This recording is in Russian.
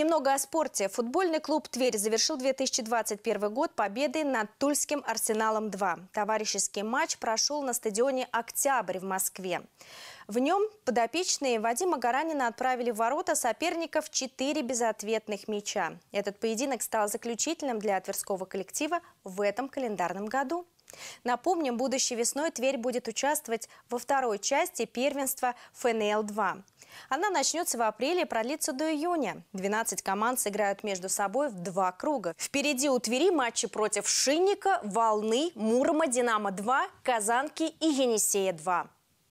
Немного о спорте. Футбольный клуб «Тверь» завершил 2021 год победой над Тульским «Арсеналом-2». Товарищеский матч прошел на стадионе «Октябрь» в Москве. В нем подопечные Вадима Гаранина отправили в ворота соперников 4 безответных мяча. Этот поединок стал заключительным для тверского коллектива в этом календарном году. Напомним, будущей весной Тверь будет участвовать во второй части первенства ФНЛ-2. Она начнется в апреле и продлится до июня. 12 команд сыграют между собой в два круга. Впереди у Твери матчи против Шинника, Волны, Мурома, Динамо-2, Казанки и Енисея-2.